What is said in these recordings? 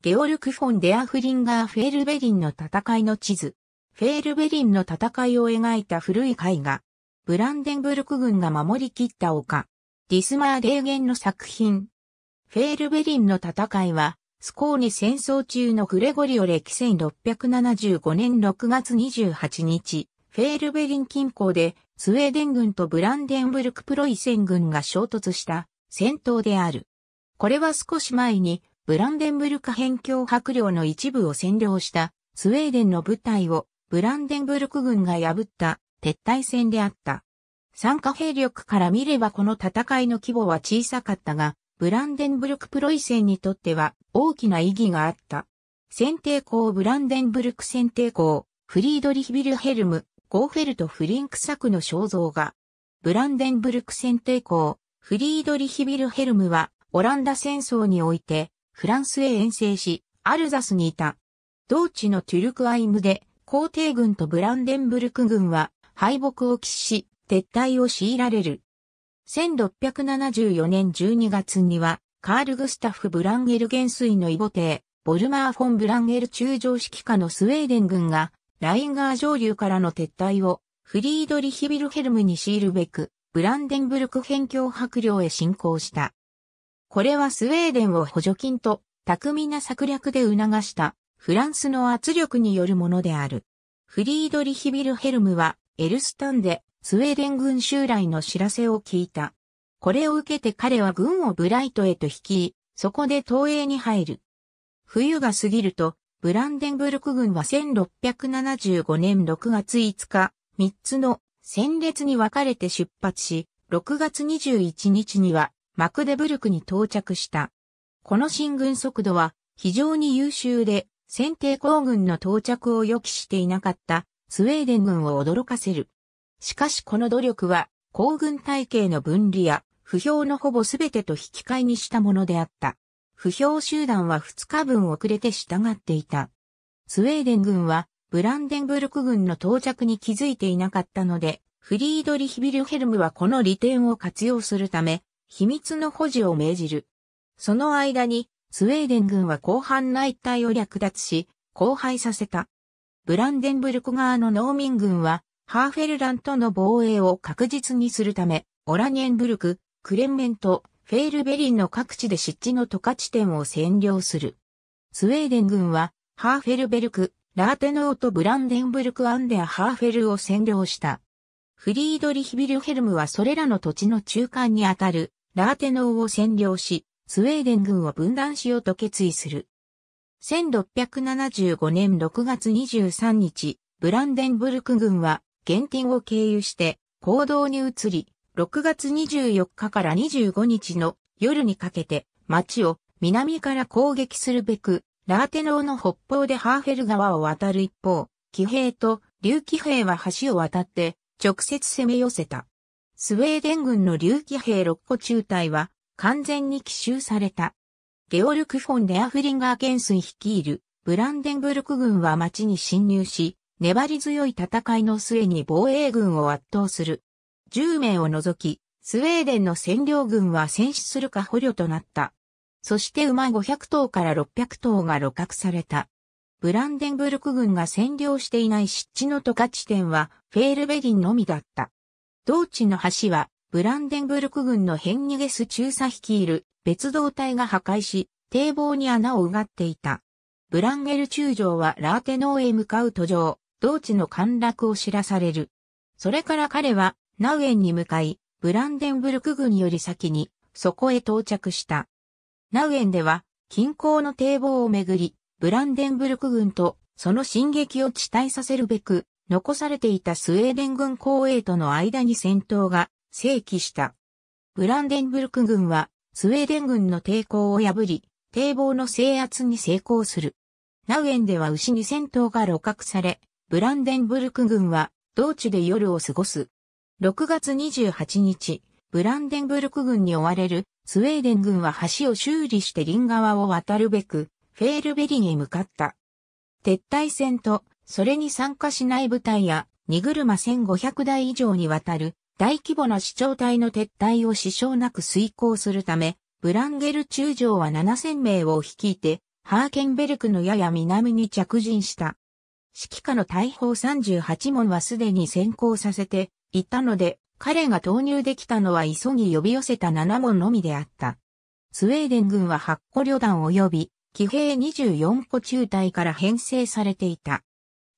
ゲオルク・フォン・デア・フリンガー・フェールベリンの戦いの地図。フェールベリンの戦いを描いた古い絵画。ブランデンブルク軍が守り切った丘。ディスマー・レーゲンの作品。フェールベリンの戦いは、スコーニ戦争中のグレゴリオ歴1675年6月28日、フェールベリン近郊でスウェーデン軍とブランデンブルクプロイセン軍が衝突した戦闘である。これは少し前にブランデンブルク辺境白領の一部を占領したスウェーデンの部隊をブランデンブルク軍が破った撤退戦であった。参加兵力から見ればこの戦いの規模は小さかったが、ブランデンブルクプロイセンにとっては大きな意義があった。選定校ブランデンブルク選定校、フリードリヒビルヘルム、ゴーフェルト・フリンク作の肖像画。ブランデンブルク選定校、フリードリヒビルヘルムはオランダ戦争においてフランスへ遠征し、アルザスにいた。同地のトゥルクアイムで、皇帝軍とブランデンブルク軍は敗北を喫し、撤退を強いられる。1674年12月には、カール・グスタフ・ブランゲル元帥の異母帝、ボルマー・フォン・ブランゲル中将指揮下のスウェーデン軍が、ラインガー上流からの撤退を、フリードリヒ・ビルヘルムに強いるべく、ブランデンブルク辺境白領へ侵攻した。これはスウェーデンを補助金と巧みな策略で促したフランスの圧力によるものである。フリードリヒ・ビルヘルムはエルスタンでスウェーデン軍襲来の知らせを聞いた。これを受けて彼は軍をブライトへと引き、そこで東映に入る。冬が過ぎると、ブランデンブルク軍は1675年6月5日、3つの戦列に分かれて出発し、6月21日にはマクデブルクに到着した。この進軍速度は非常に優秀で、先帝皇軍の到着を予期していなかったスウェーデン軍を驚かせる。しかしこの努力は、皇軍体系の分離や、不評のほぼ全てと引き換えにしたものであった。不評集団は2日分遅れて従っていた。スウェーデン軍は、ブランデンブルク軍の到着に気づいていなかったので、フリードリヒ・ビルヘルムはこの利点を活用するため、秘密の保持を命じる。その間に、スウェーデン軍は後半内隊を略奪し、荒廃させた。ブランデンブルク側の農民軍は、ハーフェルランとの防衛を確実にするため、オラニエンブルク、クレンメント、フェールベリンの各地で湿地の渡河地点を占領する。スウェーデン軍は、ハーフェルベルク、ラーテノーとブランデンブルクアンデア・ハーフェルを占領した。フリードリヒビルヘルムはそれらの土地の中間にあたるラーテノーを占領し、スウェーデン軍を分断しようと決意する。1675年6月23日、ブランデンブルク軍は、ゲンティンを経由して行動に移り、6月24日から25日の夜にかけて町を南から攻撃するべく、ラーテノーの北方でハーフェル川を渡る一方、騎兵と竜騎兵は橋を渡って直接攻め寄せた。スウェーデン軍の竜気兵6個中隊は完全に奇襲された。ゲオルク・フォン・デアフリンガー元帥率いるブランデンブルク軍は町に侵入し、粘り強い戦いの末に防衛軍を圧倒する。10名を除き、スウェーデンの占領軍は戦死するか捕虜となった。そして馬500頭から600頭が露獲された。ブランデンブルク軍が占領していない湿地の渡河地点はフェールベリンのみだった。同地の橋は、ブランデンブルク軍のヘンニゲス中佐率いる別動隊が破壊し、堤防に穴をうがっていた。ブランゲル中将はラーテノーへ向かう途上、同地の陥落を知らされる。それから彼は、ナウエンに向かい、ブランデンブルク軍より先に、そこへ到着した。ナウエンでは、近郊の堤防をめぐり、ブランデンブルク軍と、その進撃を地帯させるべく、残されていたスウェーデン軍後衛との間に戦闘が正規した。ブランデンブルク軍はスウェーデン軍の抵抗を破り、堤防の制圧に成功する。ナウエンでは牛に戦闘が露獲され、ブランデンブルク軍は道地で夜を過ごす。6月28日、ブランデンブルク軍に追われるスウェーデン軍は橋を修理して林側を渡るべく、フェールベリーへ向かった。撤退戦とそれに参加しない部隊や、荷車1500台以上にわたる大規模な市長隊の撤退を支障なく遂行するため、ブランゲル中将は7000名を率いて、ハーケンベルクのやや南に着陣した。指揮下の大砲38門はすでに先行させていたので、彼が投入できたのは急ぎ呼び寄せた7門のみであった。スウェーデン軍は8個旅団及び、騎兵24個中隊から編成されていた。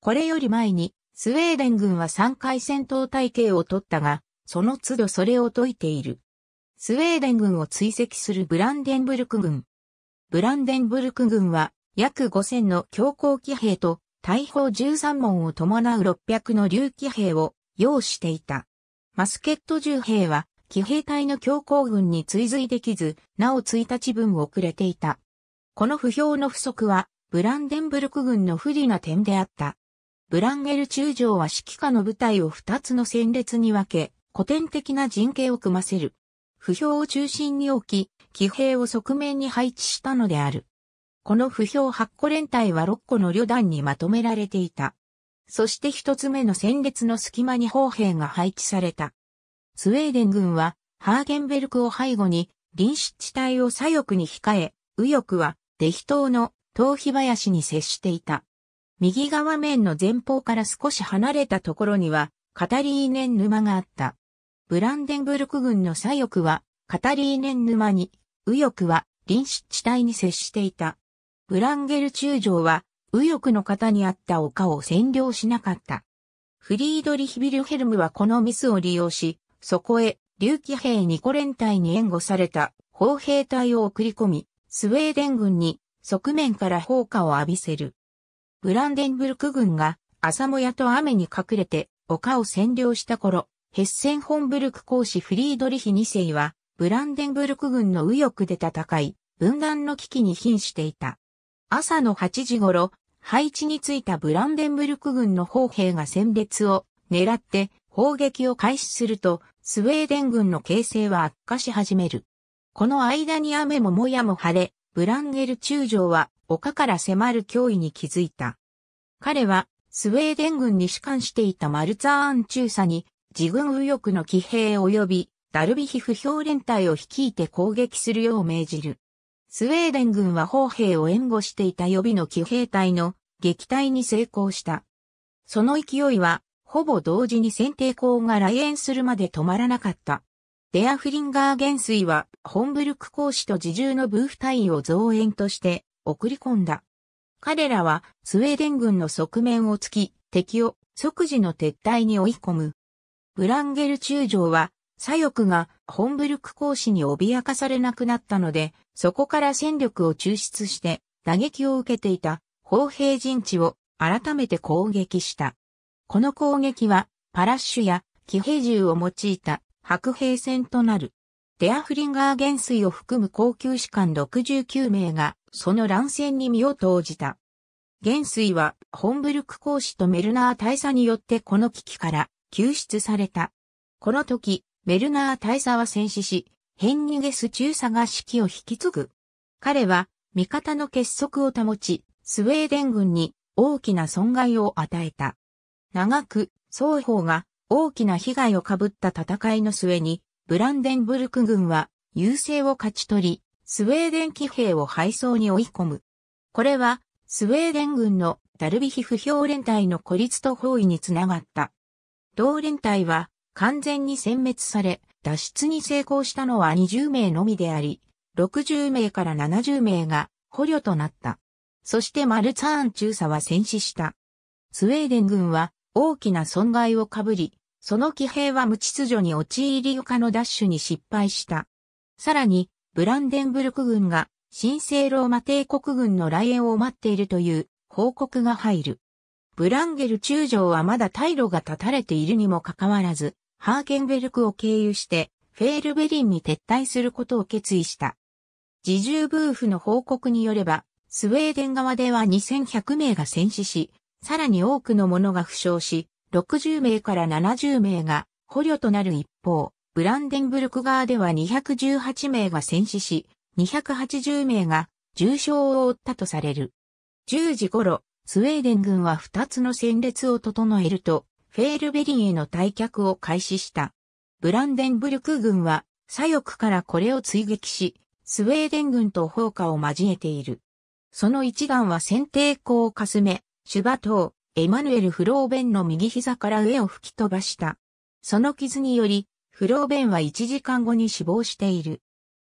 これより前に、スウェーデン軍は3回戦闘体系を取ったが、その都度それを解いている。スウェーデン軍を追跡するブランデンブルク軍。ブランデンブルク軍は約5000の強行騎兵と大砲13門を伴う600の竜騎兵を要していた。マスケット銃兵は騎兵隊の強行軍に追随できず、なお1日分遅れていた。この不評の不足はブランデンブルク軍の不利な点であった。ブランゲル中将は指揮下の部隊を二つの戦列に分け、古典的な陣形を組ませる。不評を中心に置き、騎兵を側面に配置したのである。この不評8個連隊は6個の旅団にまとめられていた。そして一つ目の戦列の隙間に砲兵が配置された。スウェーデン軍は、ハーゲンベルクを背後に、臨死地帯を左翼に控え、右翼は、デヒ島の、東避林に接していた。右側面の前方から少し離れたところには、カタリーネン沼があった。ブランデンブルク軍の左翼は、カタリーネン沼に、右翼は、臨死地帯に接していた。ブランゲル中将は、右翼の方にあった丘を占領しなかった。フリードリヒ・ビルヘルムはこのミスを利用し、そこへ、竜騎兵ニコ連隊に援護された砲兵隊を送り込み、スウェーデン軍に側面から砲火を浴びせる。ブランデンブルク軍が朝もやと雨に隠れて丘を占領した頃、ヘッセンホンブルク公使フリードリヒ2世は、ブランデンブルク軍の右翼で戦い、分断の危機に瀕していた。朝の8時頃、配置についたブランデンブルク軍の砲兵が戦列を狙って砲撃を開始すると、スウェーデン軍の形勢は悪化し始める。この間に雨ももやも晴れ、ブランゲル中将は丘から迫る脅威に気づいた。彼は、スウェーデン軍に士官していたマルツァーン中佐に、自軍右翼の騎兵及び、ダルビヒ不評連隊を率いて攻撃するよう命じる。スウェーデン軍は砲兵を援護していた予備の騎兵隊の撃退に成功した。その勢いは、ほぼ同時に先帝校が来園するまで止まらなかった。デアフリンガー元帥は、ホンブルク公使と自重のブーフ隊を増援として、送り込んだ。彼らはスウェーデン軍の側面を突き、敵を即時の撤退に追い込む。ブランゲル中将は左翼がホンブルク公使に脅かされなくなったので、そこから戦力を抽出して打撃を受けていた砲兵陣地を改めて攻撃した。この攻撃はパラッシュや騎兵銃を用いた白兵戦となる。デアフリンガー元帥を含む高級士官69名が、その乱戦に身を投じた。元帥は、ホンブルク公使とメルナー大佐によってこの危機から救出された。この時、メルナー大佐は戦死し、ヘンニゲス中佐が指揮を引き継ぐ。彼は、味方の結束を保ち、スウェーデン軍に大きな損害を与えた。長く、双方が大きな被害を被った戦いの末に、ブランデンブルク軍は優勢を勝ち取り、スウェーデン騎兵を敗走に追い込む。これは、スウェーデン軍のダルビヒ不評連隊の孤立と包囲につながった。同連隊は完全に殲滅され、脱出に成功したのは20名のみであり、60名から70名が捕虜となった。そしてマルツァーン中佐は戦死した。スウェーデン軍は大きな損害を被り、その騎兵は無秩序に陥り丘の奪取に失敗した。さらに、ブランデンブルク軍が神聖ローマ帝国軍の来園を待っているという報告が入る。ブランゲル中将はまだ退路が断たれているにもかかわらず、ハーケンベルクを経由してフェールベリンに撤退することを決意した。自重ブーフの報告によれば、スウェーデン側では2100名が戦死し、さらに多くの者が負傷し、60名から70名が捕虜となる一方、ブランデンブルク側では218名が戦死し、280名が重傷を負ったとされる。10時頃、スウェーデン軍は2つの戦列を整えると、フェールベリンへの退却を開始した。ブランデンブルク軍は左翼からこれを追撃し、スウェーデン軍と砲火を交えている。その一眼は先帝港をかすめ、シュバ島、エマヌエル・フローベンの右膝から上を吹き飛ばした。その傷により、フローベンは1時間後に死亡している。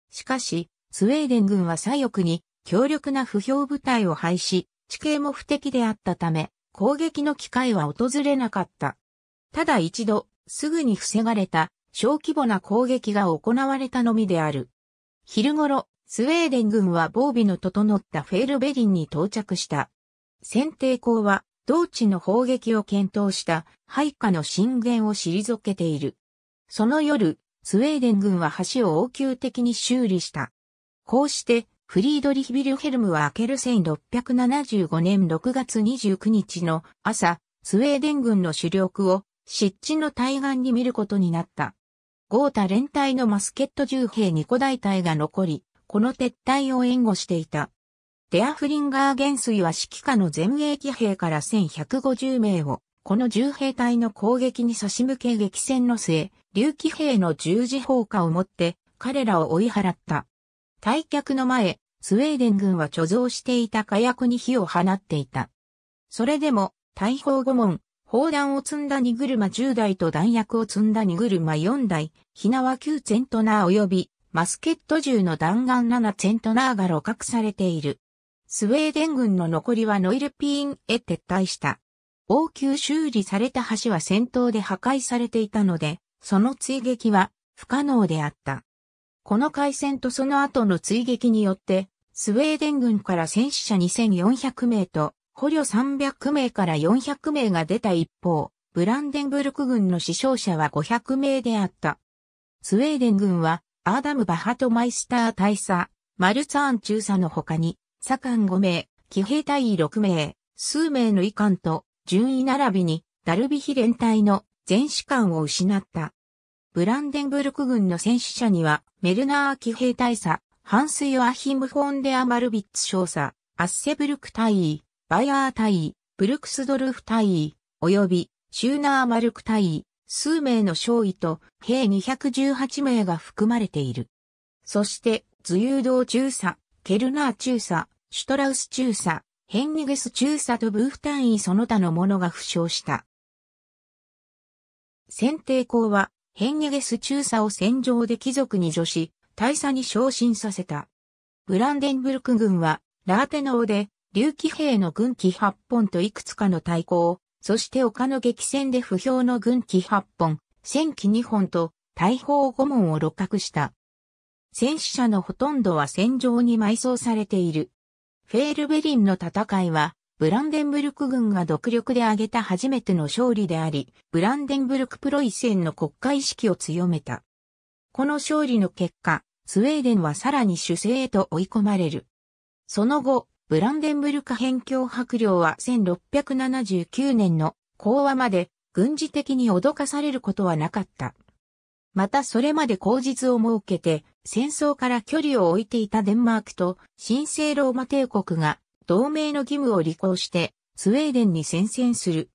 しかし、スウェーデン軍は左翼に強力な不評部隊を廃止、地形も不敵であったため、攻撃の機会は訪れなかった。ただ一度、すぐに防がれた小規模な攻撃が行われたのみである。昼頃、スウェーデン軍は防備の整ったフェールベリンに到着した。選定校は同地の砲撃を検討した配下の進言を退けている。その夜、スウェーデン軍は橋を応急的に修理した。こうして、フリードリヒ・ビルヘルムは明ける1675年6月29日の朝、スウェーデン軍の主力を湿地の対岸に見ることになった。豪太連隊のマスケット銃兵2個大隊が残り、この撤退を援護していた。デアフリンガー元帥は指揮下の前衛騎兵から1150名を、この重兵隊の攻撃に差し向け激戦の末、竜騎兵の十字砲火を持って彼らを追い払った。退却の前、スウェーデン軍は貯蔵していた火薬に火を放っていた。それでも、大砲5門、砲弾を積んだ荷車10台と弾薬を積んだ荷車4台、火縄9セントナー及び、マスケット銃の弾丸7セントナーが露獲されている。スウェーデン軍の残りはノイルピーンへ撤退した。応急修理された橋は戦闘で破壊されていたので、その追撃は不可能であった。この海戦とその後の追撃によって、スウェーデン軍から戦死者2400名と、捕虜300名から400名が出た一方、ブランデンブルク軍の死傷者は500名であった。スウェーデン軍は、アーダム・バハトマイスター大佐、マルツァーン中佐の他に、左官5名、騎兵隊6名、数名の遺憾と、順位並びに、ダルビヒ連隊の全士官を失った。ブランデンブルク軍の戦死者には、メルナー騎兵大佐、ハンス・ヨアヒム・フォンデア・マルビッツ少佐、アッセブルク大尉、バイアー大尉、ブルクスドルフ大尉、及び、シューナー・マルク大尉、数名の少尉と、兵218名が含まれている。そして、図誘導中佐、ケルナー中佐、シュトラウス中佐、ヘンニゲス中佐とブーフ単位その他の者が負傷した。選定校は、ヘンニゲス中佐を戦場で貴族に助し、大佐に昇進させた。ブランデンブルク軍は、ラーテノーで、竜騎兵の軍機8本といくつかの対抗、そして丘の激戦で不評の軍機8本、戦機2本と大砲5門を六角した。戦死者のほとんどは戦場に埋葬されている。フェールベリンの戦いは、ブランデンブルク軍が独力で挙げた初めての勝利であり、ブランデンブルクプロイセンの国家意識を強めた。この勝利の結果、スウェーデンはさらに主勢へと追い込まれる。その後、ブランデンブルク辺境白領は1679年の講和まで軍事的に脅かされることはなかった。またそれまで口実を設けて、戦争から距離を置いていたデンマークと神聖ローマ帝国が同盟の義務を履行してスウェーデンに宣戦する。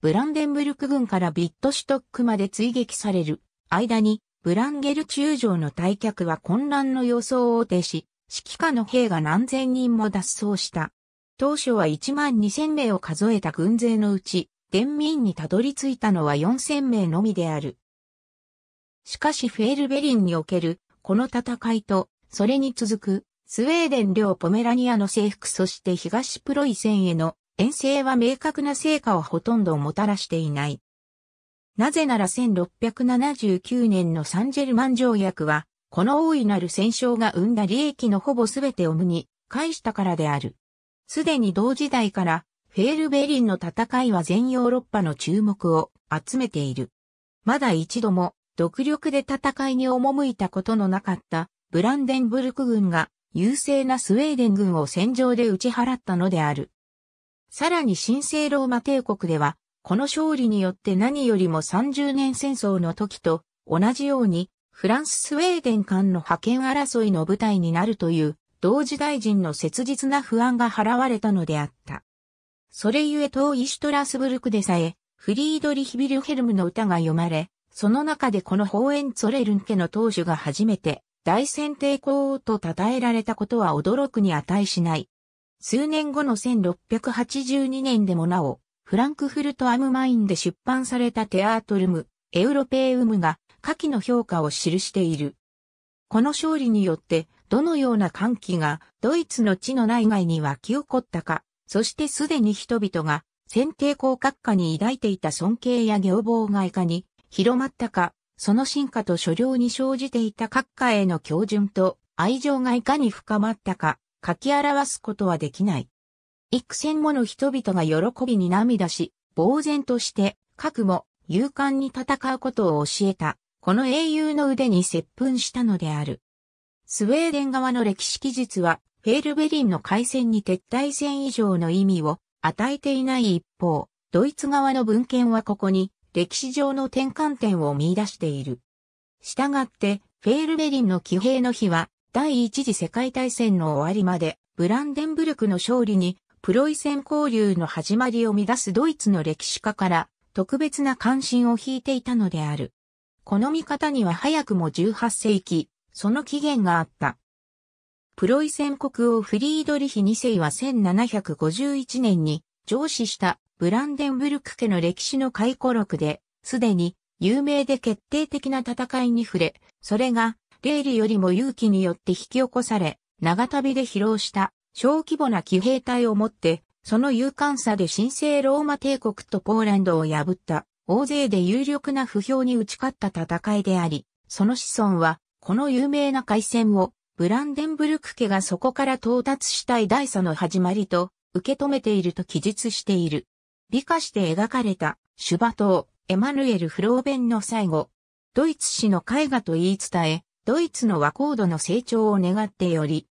ブランデンブルク軍からビットシュトックまで追撃される間にブランゲル中将の退却は混乱の予想を呈し、指揮下の兵が何千人も脱走した。当初は1万2000名を数えた軍勢のうち、伝民にたどり着いたのは4000名のみである。しかしフェールベリンにおける、この戦いと、それに続く、スウェーデン領ポメラニアの征服そして東プロイセンへの遠征は明確な成果をほとんどもたらしていない。なぜなら1679年のサンジェルマン条約は、この大いなる戦勝が生んだ利益のほぼ全てを無に返したからである。すでに同時代から、フェールベリンの戦いは全ヨーロッパの注目を集めている。まだ一度も独力で戦いに赴いたことのなかったブランデンブルク軍が優勢なスウェーデン軍を戦場で打ち払ったのである。さらに神聖ローマ帝国では、この勝利によって何よりも30年戦争の時と同じように、フランススウェーデン間の覇権争いの舞台になるという同時大臣の切実な不安が払われたのであった。それゆえ遠いシュトラスブルクでさえ、フリードリヒ・ビルヘルムの歌が読まれ、その中でこのホーエンツォレルン家の当主が初めて、大選帝皇王と称えられたことは驚くに値しない。数年後の1682年でもなお、フランクフルト・アムマインで出版されたテアートルム、エウロペウムが、下記の評価を記している。この勝利によって、どのような歓喜がドイツの地の内外に湧き起こったか、そしてすでに人々が、選帝公閣下に抱いていた尊敬や行望外科に、広まったか、その進化と所領に生じていた各家への標準と愛情がいかに深まったか、書き表すことはできない。幾千もの人々が喜びに涙し、呆然として、核も勇敢に戦うことを教えた、この英雄の腕に接吻したのである。スウェーデン側の歴史記述は、フェールベリンの海戦に撤退戦以上の意味を与えていない一方、ドイツ側の文献はここに歴史上の転換点を見出している。したがって、フェールベリンの騎兵の日は、第一次世界大戦の終わりまで、ブランデンブルクの勝利に、プロイセン交流の始まりを乱すドイツの歴史家から、特別な関心を引いていたのである。この見方には早くも18世紀、その起源があった。プロイセン国王フリードリヒ2世は1751年に上司したブランデンブルク家の歴史の回顧録で、すでに有名で決定的な戦いに触れ、それが、レイリよりも勇気によって引き起こされ、長旅で疲労した小規模な騎兵隊を持って、その勇敢さで神聖ローマ帝国とポーランドを破った大勢で有力な不評に打ち勝った戦いであり、その子孫は、この有名な海戦を、ブランデンブルク家がそこから到達したい大佐の始まりと、受け止めていると記述している。美化して描かれたシュバ島、エマヌエル・フローベンの最後、ドイツ史の絵画と言い伝え、ドイツの和光度の成長を願ってより、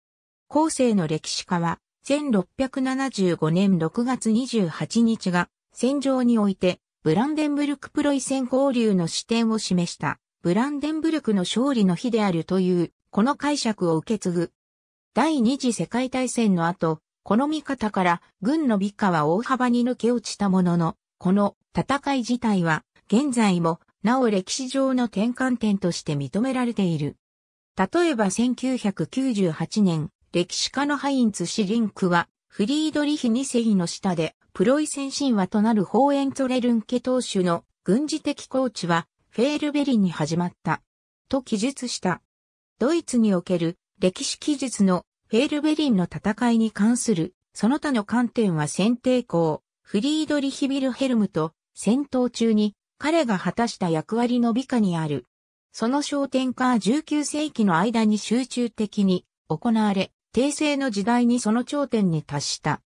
後世の歴史家は、1675年6月28日が、戦場において、ブランデンブルクプロイセン交流の視点を示した、ブランデンブルクの勝利の日であるという、この解釈を受け継ぐ。第二次世界大戦の後、この見方から軍の美化は大幅に抜け落ちたものの、この戦い自体は現在もなお歴史上の転換点として認められている。例えば1998年、歴史家のハインツ・シリンクは、フリードリヒ2世の下で、プロイセン神話となるホーエントレルンケ当主の軍事的コーチは、フェールベリンに始まった。と記述した。ドイツにおける歴史記述のフェールベリンの戦いに関する、その他の観点は選定校、フリードリヒ・ビルヘルムと戦闘中に彼が果たした役割の美化にある。その焦点化19世紀の間に集中的に行われ、帝政の時代にその頂点に達した。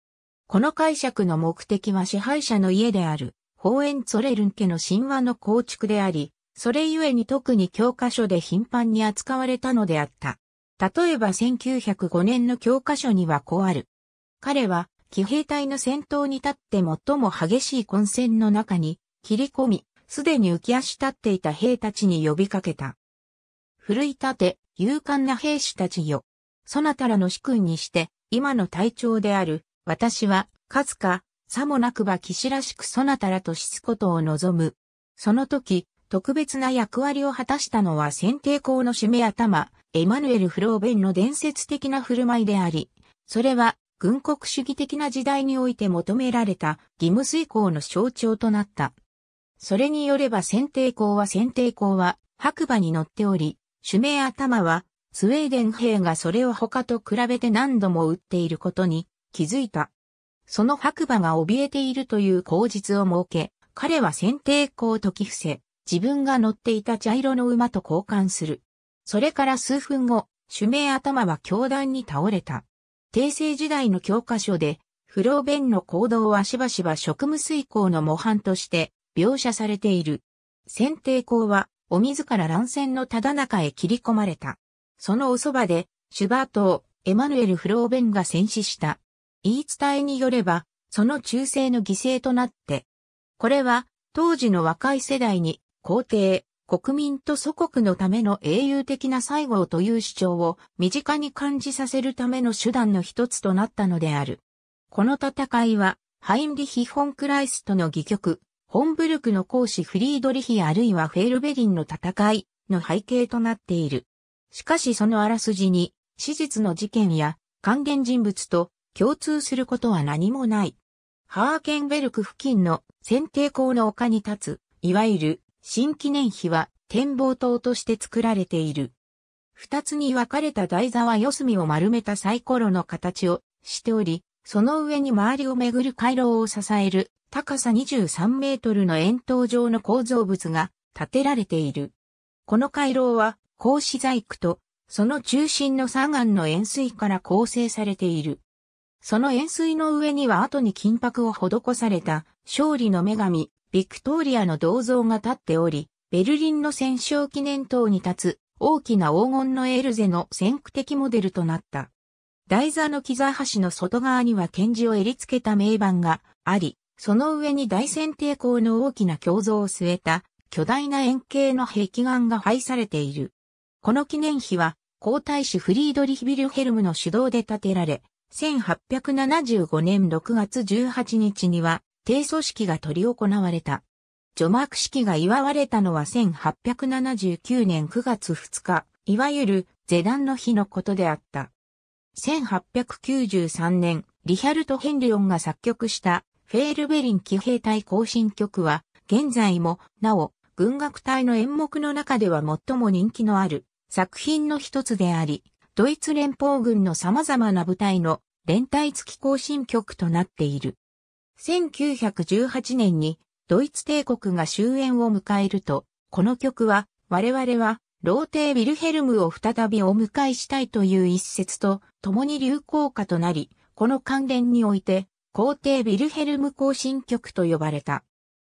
この解釈の目的は支配者の家である、ホーエンツォレルン家の神話の構築であり、それゆえに特に教科書で頻繁に扱われたのであった。例えば1905年の教科書にはこうある。彼は、騎兵隊の先頭に立って最も激しい混戦の中に切り込み、すでに浮き足立っていた兵たちに呼びかけた。奮い立て、勇敢な兵士たちよ。そなたらの主君にして、今の隊長である、私は、かつか、さもなくば騎士らしくそなたらとしつことを望む。その時、特別な役割を果たしたのは先帝校の締め頭、エマヌエル・フローベンの伝説的な振る舞いであり、それは軍国主義的な時代において求められた義務遂行の象徴となった。それによれば選定校は選定校は白馬に乗っており、主名頭はスウェーデン兵がそれを他と比べて何度も撃っていることに気づいた。その白馬が怯えているという口実を設け、彼は選定校を解き伏せ、自分が乗っていた茶色の馬と交換する。それから数分後、主名頭は教団に倒れた。帝政時代の教科書で、不老弁の行動はしばしば職務遂行の模範として描写されている。選定校は、お自ら乱戦のただ中へ切り込まれた。そのおそばで、シュバートをエマヌエル・フローベンが戦死した。言い伝えによれば、その中世の犠牲となって、これは当時の若い世代に皇帝、国民と祖国のための英雄的な最後という主張を身近に感じさせるための手段の一つとなったのである。この戦いは、ハインリヒ・フォン・クライストの戯曲、ホンブルクの講師フリードリヒあるいはフェールベリンの戦いの背景となっている。しかしそのあらすじに、史実の事件や還元人物と共通することは何もない。ハーケンベルク付近の選定校の丘に立つ、いわゆる新記念碑は展望塔として作られている。二つに分かれた台座は四隅を丸めたサイコロの形をしており、その上に周りをめぐる回廊を支える高さ23メートルの円筒状の構造物が建てられている。この回廊は格子細工とその中心の左岸の円錐から構成されている。その円錐の上には後に金箔を施された勝利の女神ビクトリアの銅像が立っており、ベルリンの戦勝記念塔に立つ大きな黄金のエルゼの先駆的モデルとなった。台座の木座橋の外側には剣字を襟付けた名板があり、その上に大戦抵抗の大きな胸像を据えた巨大な円形の壁岩が配されている。この記念碑は皇太子フリードリヒ・ビルヘルムの主導で建てられ、1875年6月18日には低組織が取り行われた。除幕式が祝われたのは1879年9月2日、いわゆるゼダンの日のことであった。1893年、リヒャルト・ヘンリオンが作曲したフェールベリン騎兵隊行進曲は、現在も、なお、軍楽隊の演目の中では最も人気のある作品の一つであり、ドイツ連邦軍の様々な部隊の連帯付き行進曲となっている。1918年にドイツ帝国が終焉を迎えると、この曲は我々は老帝ウィルヘルムを再びお迎えしたいという一節と共に流行歌となり、この関連において皇帝ウィルヘルム行進曲と呼ばれた。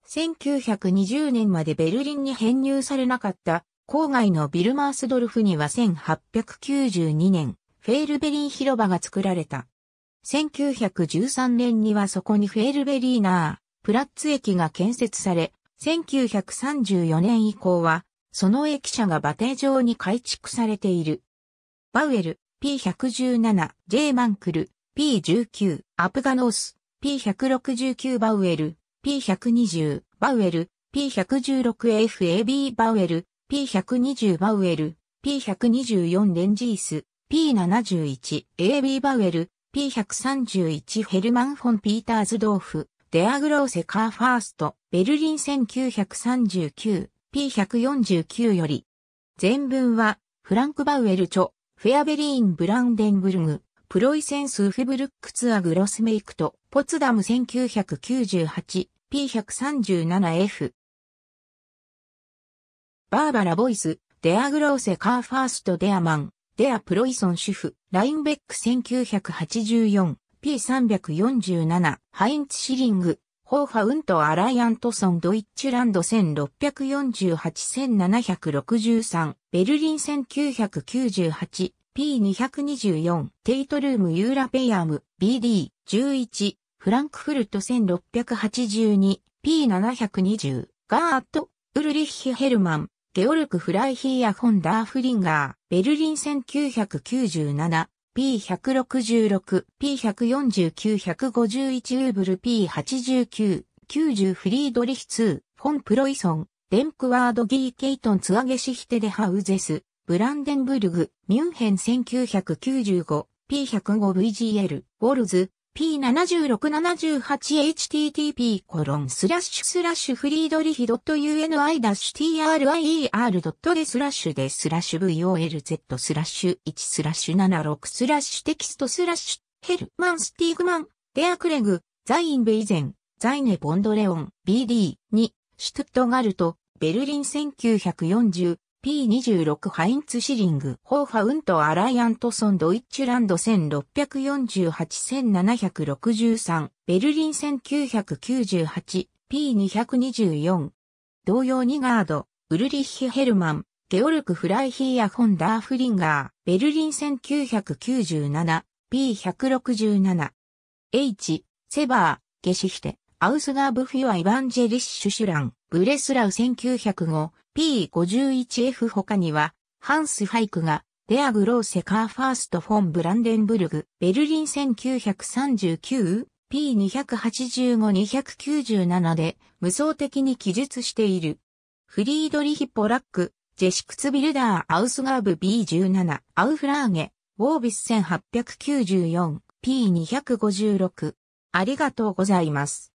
1920年までベルリンに編入されなかった郊外のビルマースドルフには1892年、フェールベリン広場が作られた。1913年にはそこにフェールベリーナー、プラッツ駅が建設され、1934年以降は、その駅舎が馬蹄状に改築されている。バウエル、P117、J マンクル、P19、アプガノース、P169 バウエル、P120、バウエル、P116FAB バウエル、P120 バウエル、P124 レンジース、P71、AB バウエル、P131 ヘルマン・フォン・ピーターズドーフ、デアグローセ・カーファースト、ベルリン 1939P149 より。全文は、フランク・バウエル著、フェアベリーン・ブランデンブルグ、プロイセンス・フブルックツア・グロスメイクと、ポツダム 1998P137F。バーバラ・ボイス、デアグローセ・カーファースト・デアマン、レア・プロイソン主婦、ラインベック 1984P347、ハインツ・シリング、ホーファウント・アライアントソン・ドイッチランド1648-1763、ベルリン 1998P224、テイトルーム・ユーラペアム、BD11、フランクフルト 1682P720、ガーット、ウルリッヒ・ヘルマン、ゲオルク・フライヒーア・フォンダー・フリンガー、ベルリン 1997P166、P149-151 ウーブル P89、90フリードリヒ2、フォン・プロイソン、デンクワード・ギー・ケイトン・ツアゲシヒテデ・ハウゼス、ブランデンブルグ、ミュンヘン 1995P105VGL、ウォルズ、p7678http コロンスラッシュスラッシュフリードリヒド u n i t r i e r ト e スラッシュでスラッシュ volz スラッシュ1スラッシュ76スラッシュテキストスラッシュヘルマンスティーグマンデアクレグザインベイゼンザイネポンドレオン b d にシュトゥットガルトベルリン1940 P26 ハインツシリング、ホーファウントアライアントソンドイッチュランド1648-1763、ベルリン1998、P224。同様にガード、ウルリッヒ・ヘルマン、ゲオルク・フライヒーア・ホンダー・フリンガー、ベルリン1997、P167。H、セバー、ゲシヒテ、アウスガーブフィア・イヴァンジェリッシュ・シュラン、ブレスラウ1905、P51F 他には、ハンス・ファイクが、デア・グローセ・カーファースト・フォン・ブランデンブルグ、ベルリン 1939? P285-297 で無双的に記述している。フリードリヒ・ポラック、ジェシクツ・ビルダー・アウスガーブ B17、アウフラーゲ、ウォービス 1894P256。ありがとうございます。